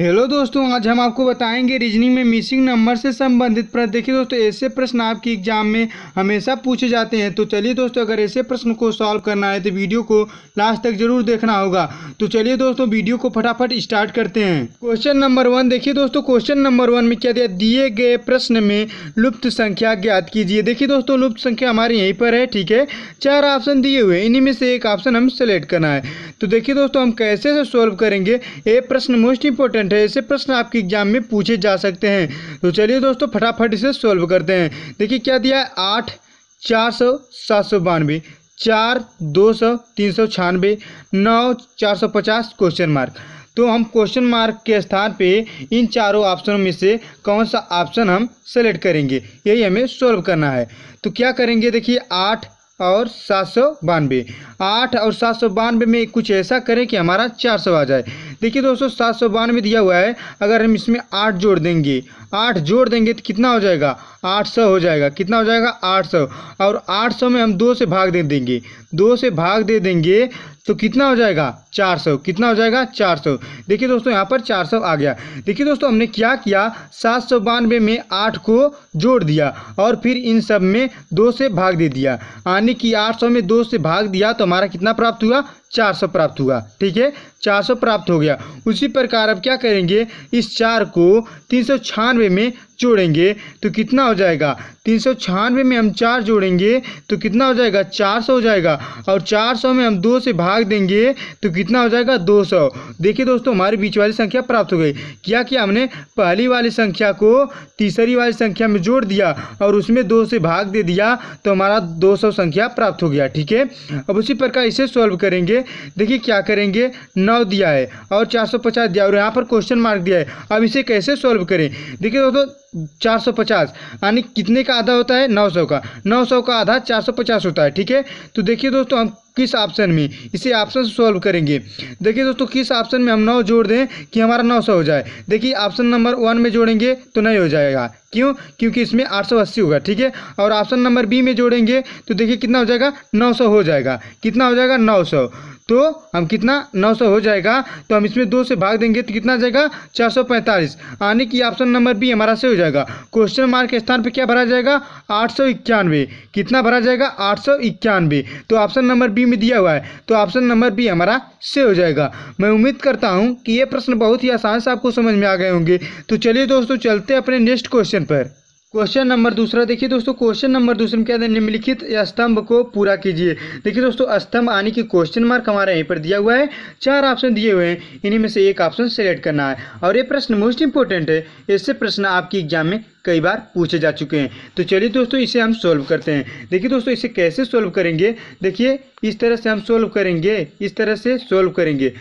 hello दोस्तों आज हम आपको बताएंगे रीजनिंग में मिसिंग नंबर से संबंधित प्रश्न देखिए दोस्तों ऐसे प्रश्न आपके एग्जाम में हमेशा पूछे जाते हैं तो चलिए दोस्तों अगर ऐसे प्रश्न को सॉल्व करना है तो वीडियो को लास्ट तक जरूर देखना होगा तो चलिए दोस्तों वीडियो को फटाफट स्टार्ट करते हैं क्वेश्चन नंबर वन देखिए दोस्तों क्वेश्चन नंबर वन में क्या दिया दिए गए प्रश्न में लुप्त संख्या ज्ञात कीजिए देखिए दोस्तों लुप्त संख्या हमारे यहीं पर है ठीक है चार ऑप्शन दिए हुए इन्हीं में से एक ऑप्शन हमें सेलेक्ट करना है तो देखिए दोस्तों हम कैसे सॉल्व करेंगे ये प्रश्न मोस्ट इंपॉर्टेंट इंपॉर्टेंट है ऐसे प्रश्न आपके एग्जाम में पूछे जा सकते हैं तो चलिए दोस्तों फटाफट इसे सॉल्व करते हैं देखिए क्या दिया है आठ चार सौ सात सौ बानवे चार दो सौ तीन सौ छियानवे नौ चार सौ पचास क्वेश्चन मार्क तो हम क्वेश्चन मार्क के स्थान पे इन चारों ऑप्शनों में से कौन सा ऑप्शन हम सेलेक्ट करेंगे यही हमें सॉल्व करना है तो क्या करेंगे देखिए आठ और सात सौ बानवे आठ और सात सौ बानवे में कुछ ऐसा करें कि हमारा चार सौ आ जाए देखिए दोस्तों सात सौ बानवे दिया हुआ है अगर हम इसमें आठ जोड़ देंगे आठ जोड़ देंगे तो कितना हो जाएगा आठ सौ हो जाएगा कितना हो जाएगा आठ सौ और आठ सौ में हम दो से भाग दे देंगे दो से भाग दे देंगे तो कितना हो जाएगा 400 कितना हो जाएगा 400 देखिए दोस्तों यहाँ पर 400 आ गया देखिए दोस्तों हमने क्या किया सात सौ बानवे में आठ को जोड़ दिया और फिर इन सब में दो से भाग दे दिया यानी कि 800 में दो से भाग दिया तो हमारा कितना प्राप्त हुआ चार सौ प्राप्त हुआ ठीक है चार सौ प्राप्त हो गया उसी प्रकार अब क्या करेंगे इस चार को तीन सौ छियानवे में जोड़ेंगे तो कितना हो जाएगा तीन सौ छियानवे में हम चार जोड़ेंगे तो कितना हो जाएगा चार सौ हो जाएगा और चार सौ में हम दो से भाग देंगे तो कितना हो जाएगा दो सौ देखिए दोस्तों हमारी बीच वाली संख्या प्राप्त हो गई क्या किया हमने पहली वाली संख्या को तीसरी वाली संख्या में जोड़ दिया और उसमें दो से भाग दे दिया तो हमारा दो सौ संख्या प्राप्त हो गया ठीक है अब उसी प्रकार इसे सॉल्व करेंगे देखिए क्या करेंगे नौ दिया है और चार सौ पचास दिया और यहाँ पर क्वेश्चन मार्क दिया है अब इसे कैसे सॉल्व करें देखिए दोस्तों चार सौ पचास यानी कितने का आधा होता है नौ सौ का नौ सौ का आधा चार सौ पचास होता है ठीक है तो देखिए दोस्तों हम किस ऑप्शन में इसे ऑप्शन सॉल्व करेंगे देखिए दोस्तों किस ऑप्शन में हम नौ जोड़ दें कि हमारा नौ सौ हो जाए देखिए ऑप्शन नंबर वन में जोड़ेंगे तो नहीं हो जाएगा क्यों क्योंकि इसमें आठ सौ अस्सी होगा ठीक है और ऑप्शन नंबर बी में जोड़ेंगे तो देखिए कितना हो जाएगा नौ सौ हो जाएगा कितना हो जाएगा नौ सौ तो हम कितना 900 हो जाएगा तो हम इसमें दो से भाग देंगे तो कितना जाएगा 445 आने की ऑप्शन नंबर बी हमारा से हो जाएगा क्वेश्चन मार्क के स्थान पर क्या भरा जाएगा आठ कितना भरा जाएगा आठ तो ऑप्शन नंबर बी में दिया हुआ है तो ऑप्शन नंबर बी हमारा से हो जाएगा मैं उम्मीद करता हूँ कि ये प्रश्न बहुत ही आसान से आपको समझ में आ गए होंगे तो चलिए दोस्तों चलते अपने नेक्स्ट क्वेश्चन पर क्वेश्चन नंबर दूसरा देखिए दोस्तों क्वेश्चन नंबर दूसरे में क्या है निम्नलिखित स्तंभ को पूरा कीजिए देखिए दोस्तों स्तंभ आने की क्वेश्चन मार्क हमारे यहीं पर दिया हुआ है चार ऑप्शन दिए हुए हैं इन्हीं में से एक ऑप्शन सेलेक्ट करना है और ये प्रश्न मोस्ट इंपॉर्टेंट है इससे प्रश्न आपकी एग्जाम में कई बार पूछे जा चुके हैं तो चलिए दोस्तों इसे हम सोल्व करते हैं देखिए दोस्तों इसे कैसे सोल्व करेंगे देखिए इस तरह से हम सोल्व करेंगे इस तरह से सोल्व करेंगे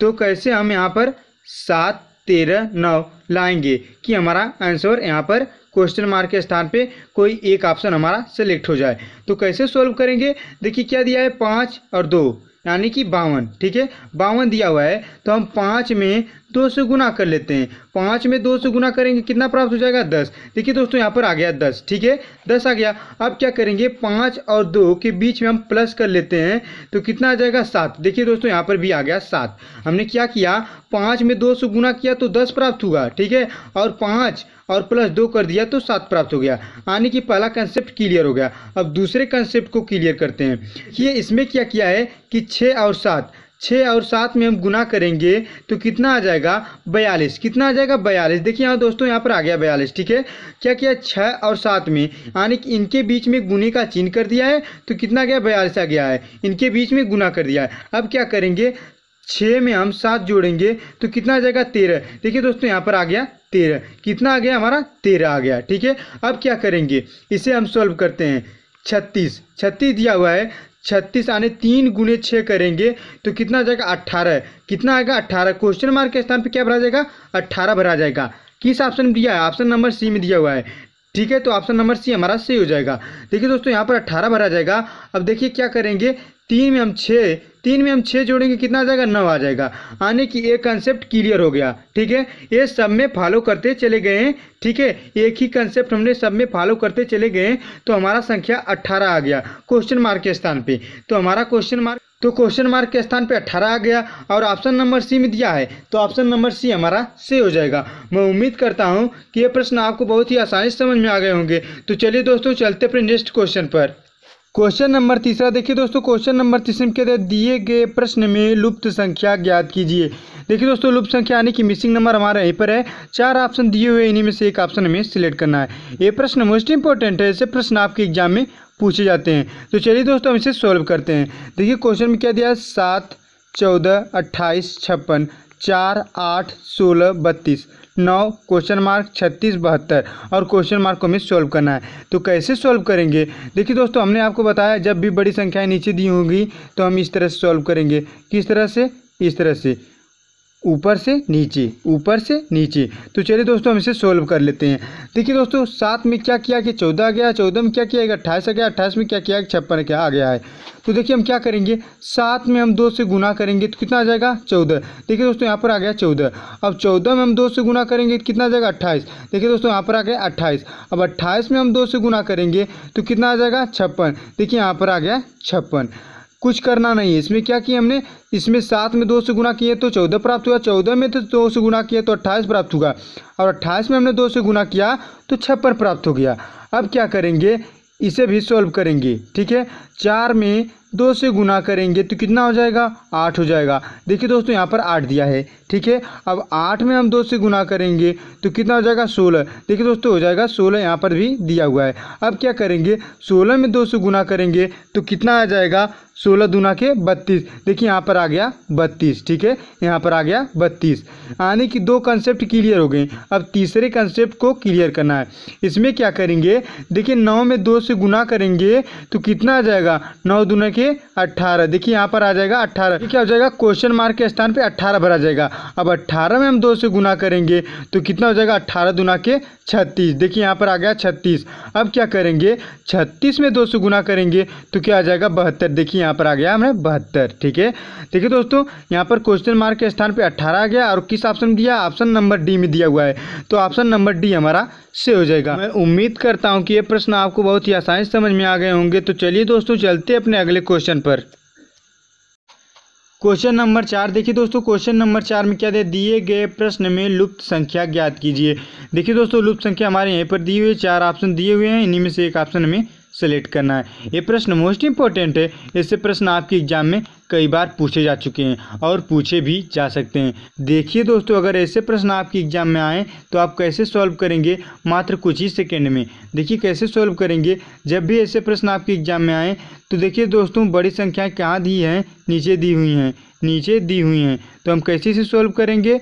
तो कैसे हम यहाँ पर सात तेरह नौ लाएंगे कि हमारा आंसर यहाँ पर क्वेश्चन मार्क के स्थान पे कोई एक ऑप्शन हमारा सेलेक्ट हो जाए तो कैसे सॉल्व करेंगे देखिए क्या दिया है पाँच और दो यानी कि बावन ठीक है बावन दिया हुआ है तो हम पाँच में दो से गुना कर लेते हैं पाँच में दो से गुना करेंगे कितना प्राप्त हो जाएगा दस देखिए दोस्तों यहाँ पर आ गया दस ठीक है दस आ गया अब क्या करेंगे पाँच और दो के बीच में हम प्लस कर लेते हैं तो कितना आ जाएगा सात देखिए दोस्तों यहाँ पर भी आ गया सात हमने क्या किया पाँच में दो से गुना किया तो दस प्राप्त हुआ ठीक है और पाँच और प्लस दो कर दिया तो सात प्राप्त हो गया आने की पहला कंसेप्ट क्लियर हो गया अब दूसरे कंसेप्ट को क्लियर करते हैं ये इसमें क्या किया है कि छः और सात छः और सात में हम गुना करेंगे तो कितना आ जाएगा बयालीस कितना आ जाएगा बयालीस देखिए यहाँ दोस्तों यहाँ पर आ गया बयालीस ठीक है क्या किया छः और सात में यानी कि इनके बीच में गुने का चिन्ह कर दिया है तो कितना गया बयालीस आ गया है इनके बीच में गुना कर दिया है अब क्या करेंगे छः में हम सात जोड़ेंगे तो कितना आ जाएगा तेरह देखिए दोस्तों यहाँ पर आ गया तेरह कितना आ गया हमारा तेरह आ गया ठीक है अब क्या करेंगे इसे हम सॉल्व करते हैं छत्तीस छत्तीस दिया हुआ है छत्तीस आने तीन गुने छः करेंगे तो कितना आ जाएगा अट्ठारह कितना आएगा अट्ठारह क्वेश्चन मार्क के स्थान पे क्या भरा जाएगा अट्ठारह भरा जाएगा किस ऑप्शन में दिया है ऑप्शन नंबर सी में दिया हुआ है ठीक है तो ऑप्शन नंबर सी हमारा सही हो जाएगा देखिए दोस्तों यहाँ पर अट्ठारह भरा जाएगा अब देखिए क्या करेंगे तीन में हम छः तीन में हम छः जोड़ेंगे कितना आ जाएगा नौ आ जाएगा आने की एक कंसेप्ट क्लियर हो गया ठीक है ये सब में फॉलो करते चले गए हैं ठीक है एक ही कंसेप्ट हमने सब में फॉलो करते चले गए तो हमारा संख्या अट्ठारह आ गया क्वेश्चन मार्क के स्थान पे तो हमारा क्वेश्चन मार्क तो क्वेश्चन मार्क के स्थान पे अट्ठारह आ गया और ऑप्शन नंबर सी में दिया है तो ऑप्शन नंबर सी हमारा से हो जाएगा मैं उम्मीद करता हूँ कि ये प्रश्न आपको बहुत ही आसानी से समझ में आ गए होंगे तो चलिए दोस्तों चलते अपने नेक्स्ट क्वेश्चन पर क्वेश्चन नंबर तीसरा देखिए दोस्तों क्वेश्चन नंबर तीसरे में क्या दिए गए प्रश्न में लुप्त संख्या ज्ञात कीजिए देखिए दोस्तों लुप्त संख्या यानी कि मिसिंग नंबर हमारा यहीं पर है चार ऑप्शन दिए हुए इन्हीं में से एक ऑप्शन हमें सिलेक्ट करना है ये प्रश्न मोस्ट इंपॉर्टेंट है ऐसे प्रश्न आपके एग्जाम में पूछे जाते हैं तो चलिए दोस्तों हम इसे सॉल्व करते हैं देखिए क्वेश्चन में क्या दिया सात चौदह अट्ठाईस छप्पन चार आठ सोलह बत्तीस नौ क्वेश्चन मार्क छत्तीस बहत्तर और क्वेश्चन मार्क को हमें सॉल्व करना है तो कैसे सॉल्व करेंगे देखिए दोस्तों हमने आपको बताया जब भी बड़ी संख्याएं नीचे दी होंगी तो हम इस तरह से सॉल्व करेंगे किस तरह से इस तरह से ऊपर से नीचे ऊपर से नीचे तो चलिए दोस्तों हम इसे सोल्व कर लेते हैं देखिए दोस्तों सात में क्या किया कि चौदह गया चौदह में क्या किया कि अट्ठाईस आ गया अट्ठाईस में क्या किया कि छप्पन क्या आ गया है तो देखिए हम क्या करेंगे सात में हम दो से गुना करेंगे तो कितना आ जाएगा चौदह देखिए दोस्तों यहाँ पर आ गया चौदह अब चौदह में हम दो से गुना करेंगे तो कितना आ जाएगा अट्ठाईस देखिए दोस्तों यहाँ पर आ गया अट्ठाईस अब अट्ठाईस में हम दो से गुना करेंगे तो कितना आ जाएगा छप्पन देखिए यहाँ पर आ गया छप्पन कुछ करना नहीं है इसमें क्या किया हमने इसमें सात में दो से गुना किए तो चौदह प्राप्त हुआ चौदह में तो दो से गुना किया तो अट्ठाईस प्राप्त हुआ और अट्ठाईस में हमने दो से गुना किया तो छप्पन प्राप्त हो गया अब क्या करेंगे इसे भी सॉल्व करेंगे ठीक है चार में दो से गुना करेंगे तो कितना हो जाएगा आठ हो जाएगा देखिए दोस्तों यहाँ पर आठ दिया है ठीक है अब आठ में हम दो से गुना करेंगे तो कितना हो जाएगा सोलह देखिए दोस्तों हो जाएगा सोलह यहाँ पर भी दिया हुआ है अब क्या करेंगे सोलह में दो से गुना करेंगे तो कितना आ जाएगा सोलह दुना के बत्तीस देखिए यहाँ पर आ गया बत्तीस ठीक है यहाँ पर आ गया बत्तीस यानी कि दो कंसेप्ट क्लियर हो गए अब तीसरे कंसेप्ट को क्लियर करना है इसमें क्या करेंगे देखिए नौ में दो से गुना करेंगे तो कितना आ जाएगा नौ दुना के कि अट्ठारह देखिए यहाँ पर आ जाएगा अट्ठारह क्या हो जाएगा क्वेश्चन मार्क के स्थान पर अट्ठारह भरा जाएगा अब अट्ठारह में हम दो से गुना करेंगे तो कितना हो जाएगा अट्ठारह गुना के छत्तीस देखिए यहाँ पर आ गया छत्तीस अब क्या करेंगे छत्तीस में दो से गुना करेंगे तो क्या आ जाएगा बहत्तर देखिए यहाँ पर आ गया हमने बहत्तर ठीक है ठीक है दोस्तों यहाँ पर क्वेश्चन मार्क के स्थान पर अट्ठारह आ गया और किस ऑप्शन दिया ऑप्शन नंबर डी में दिया हुआ है तो ऑप्शन नंबर डी हमारा से हो जाएगा मैं उम्मीद करता हूँ कि ये प्रश्न आपको बहुत ही आसानी समझ में आ गए होंगे तो चलिए दोस्तों चलते अपने अगले क्वेश्चन पर क्वेश्चन नंबर चार देखिए दोस्तों क्वेश्चन नंबर चार में क्या दिए गए प्रश्न में लुप्त संख्या ज्ञात कीजिए देखिए दोस्तों लुप्त संख्या हमारे यहाँ पर दी हुई है चार ऑप्शन दिए हुए हैं इन्हीं में से एक ऑप्शन हमें सेलेक्ट करना है ये प्रश्न मोस्ट इम्पॉर्टेंट है इससे प्रश्न आपके एग्जाम में कई बार पूछे जा चुके हैं और पूछे भी जा सकते हैं देखिए दोस्तों अगर ऐसे प्रश्न आपके एग्जाम में आए तो आप कैसे सॉल्व करेंगे मात्र कुछ ही सेकेंड में देखिए कैसे सॉल्व करेंगे जब भी ऐसे प्रश्न आपके एग्जाम में आए तो देखिए दोस्तों बड़ी संख्या कहाँ दी है नीचे दी हुई हैं नीचे दी हुई हैं तो हम कैसे इसे सॉल्व करेंगे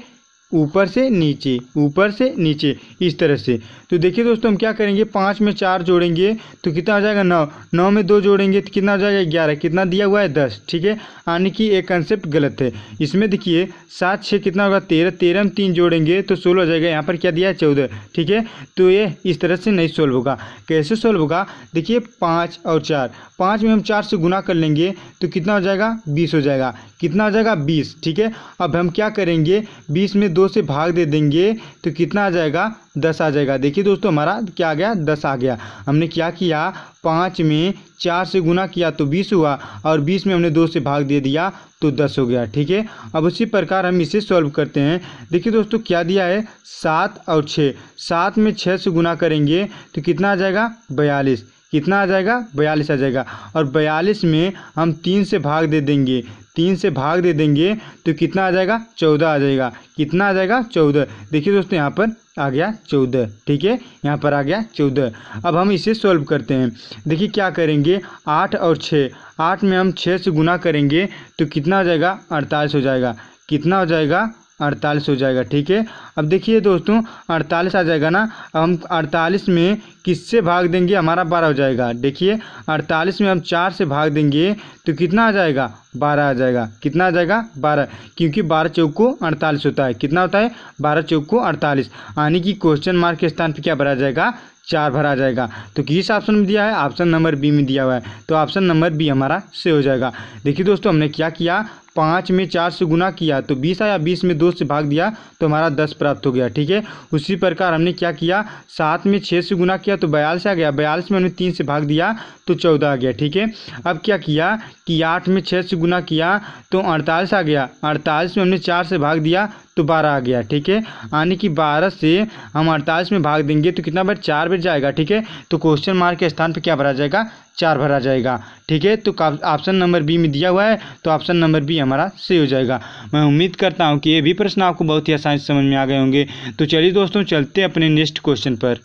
ऊपर से नीचे ऊपर से नीचे इस तरह से तो देखिए दोस्तों हम क्या करेंगे पाँच में चार जोड़ेंगे तो कितना हो जाएगा नौ नौ में दो जोड़ेंगे तो कितना हो जाएगा ग्यारह कितना दिया हुआ है दस ठीक है यानी कि एक कंसेप्ट गलत है इसमें देखिए सात छः कितना होगा तेरह तेरह में तीन जोड़ेंगे तो सोलह हो जाएगा यहाँ पर क्या दिया है चौदह ठीक है तो ये इस तरह से नहीं सोल्व होगा कैसे सोल्व होगा देखिए पाँच और चार पाँच में हम चार से गुना कर लेंगे तो कितना हो जाएगा बीस हो जाएगा कितना हो जाएगा बीस ठीक है अब हम क्या करेंगे बीस में दो से भाग दे देंगे तो कितना आ जाएगा दस आ जाएगा देखिए दोस्तों हमारा क्या आ गया दस आ गया हमने क्या किया पाँच में चार से गुना किया तो बीस हुआ और बीस में हमने दो से भाग दे दिया तो दस हो गया ठीक है अब उसी प्रकार हम इसे सॉल्व करते हैं देखिए दोस्तों क्या दिया है सात और छः सात में छः से गुना करेंगे तो कितना आ जाएगा बयालीस कितना आ जाएगा बयालीस आ जाएगा और बयालीस में हम तीन से भाग दे देंगे तीन से भाग दे देंगे तो कितना आ जाएगा चौदह आ जाएगा कितना आ जाएगा चौदह देखिए दोस्तों यहाँ पर आ गया चौदह ठीक है यहाँ पर आ गया चौदह अब हम इसे सॉल्व करते हैं देखिए क्या करेंगे आठ और छः आठ में हम छः से गुना करेंगे तो कितना हो जाएगा अड़तालीस हो जाएगा कितना हो जाएगा अड़तालीस हो जाएगा ठीक है अब देखिए दोस्तों अड़तालीस आ जाएगा ना अब हम अड़तालीस में किससे भाग देंगे हमारा बारह हो जाएगा देखिए अड़तालीस में हम चार से भाग देंगे तो कितना आ जाएगा बारह आ जाएगा कितना आ जाएगा बारह क्योंकि बारह चौक को अड़तालीस होता है कितना होता है बारह चौक को अड़तालीस यानी कि क्वेश्चन मार्क के स्थान पर क्या भरा जाएगा चार भरा जाएगा तो किस ऑप्शन में दिया है ऑप्शन नंबर बी में दिया हुआ है तो ऑप्शन नंबर बी हमारा से हो जाएगा देखिए दोस्तों हमने क्या किया पाँच में चार से गुना किया तो बीस आया बीस में दो से भाग दिया तो हमारा दस प्राप्त हो गया ठीक है उसी प्रकार हमने क्या किया सात में छः से गुना किया तो बयालीस आ गया बयालीस में हमने तीन से भाग दिया तो चौदह आ गया ठीक है अब क्या किया कि आठ में छः से गुना किया तो अड़तालीस आ गया अड़तालीस में हमने चार से भाग दिया तो बारह आ गया ठीक है यानी कि बारह से हम अड़तालीस में भाग देंगे तो कितना बार चार बज जाएगा ठीक है तो क्वेश्चन मार्क के स्थान पर क्या भरा जाएगा चार भरा जाएगा ठीक है तो ऑप्शन नंबर बी में दिया हुआ है तो ऑप्शन नंबर बी हमारा सही हो जाएगा मैं उम्मीद करता हूँ कि ये भी प्रश्न आपको बहुत ही आसानी से समझ में आ गए होंगे तो चलिए दोस्तों चलते अपने नेक्स्ट क्वेश्चन पर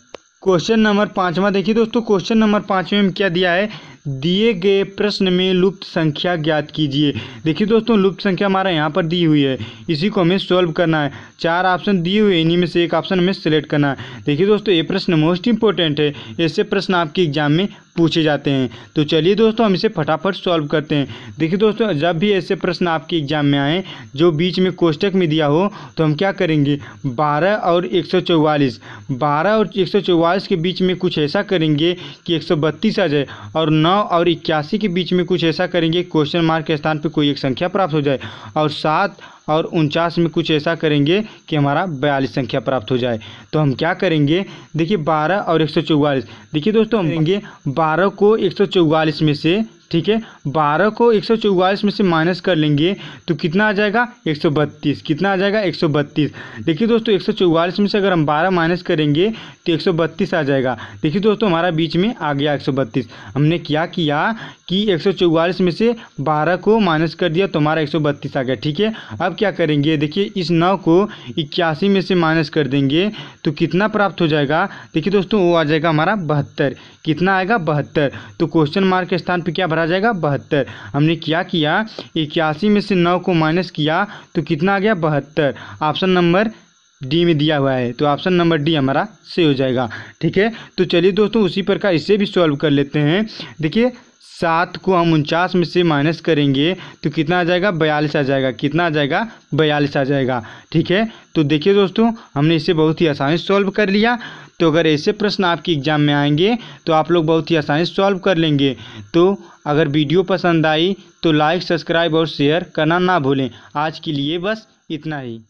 क्वेश्चन नंबर पाँचवा देखिए दोस्तों क्वेश्चन नंबर पाँचवें में क्या दिया है दिए गए प्रश्न में लुप्त संख्या ज्ञात कीजिए देखिए दोस्तों लुप्त संख्या हमारा यहाँ पर दी हुई है इसी को हमें सॉल्व करना है चार ऑप्शन दिए हुए इन्हीं में से एक ऑप्शन हमें सेलेक्ट करना है देखिए दोस्तों ये प्रश्न मोस्ट इंपॉर्टेंट है ऐसे प्रश्न आपके एग्जाम में पूछे जाते हैं तो चलिए दोस्तों हम इसे फटाफट सॉल्व करते हैं देखिए दोस्तों जब भी ऐसे प्रश्न आपके एग्जाम में आए जो बीच में कोष्टक में दिया हो तो हम क्या करेंगे 12 और 144 12 और 144 के बीच में कुछ ऐसा करेंगे कि 132 आ जाए और 9 और इक्यासी के बीच में कुछ ऐसा करेंगे क्वेश्चन मार्क के स्थान पर कोई एक संख्या प्राप्त हो जाए और सात और उनचास में कुछ ऐसा करेंगे कि हमारा बयालीस संख्या प्राप्त हो जाए तो हम क्या करेंगे देखिए बारह और एक सौ चौवालीस देखिए दोस्तों हम करेंगे बारह को एक सौ चौवालीस में से ठीक है बारह को एक सौ चौवालीस में से माइनस कर लेंगे तो कितना आ जाएगा एक सौ बत्तीस कितना आ जाएगा एक सौ बत्तीस देखिए दोस्तों एक सौ चौवालीस में से अगर हम बारह माइनस करेंगे तो एक सौ बत्तीस आ जाएगा देखिए दोस्तों हमारा बीच में आ गया एक सौ बत्तीस हमने क्या किया कि एक सौ चौवालीस में से बारह को माइनस कर दिया तो हमारा एक सौ बत्तीस आ गया ठीक है अब क्या करेंगे देखिए इस नौ को इक्यासी में से माइनस कर देंगे तो कितना प्राप्त हो जाएगा देखिए दोस्तों वो आ जाएगा हमारा बहत्तर कितना आएगा बहत्तर तो क्वेश्चन मार्क के स्थान पर क्या भरा आ जाएगा बहत्तर हमने क्या किया इक्यासी में से नौ को माइनस किया तो कितना आ गया बहत्तर ऑप्शन नंबर डी में दिया हुआ है तो ऑप्शन नंबर डी हमारा सही हो जाएगा ठीक है तो चलिए दोस्तों उसी प्रकार इसे भी सॉल्व कर लेते हैं देखिए सात को हम उनचास में से माइनस करेंगे तो कितना आ जाएगा बयालीस आ जाएगा कितना आ जाएगा बयालीस आ जाएगा ठीक है तो देखिए दोस्तों हमने इसे बहुत ही आसानी से सॉल्व कर लिया तो अगर ऐसे प्रश्न आपके एग्जाम में आएंगे तो आप लोग बहुत ही आसानी से सॉल्व कर लेंगे तो अगर वीडियो पसंद आई तो लाइक सब्सक्राइब और शेयर करना ना भूलें आज के लिए बस इतना ही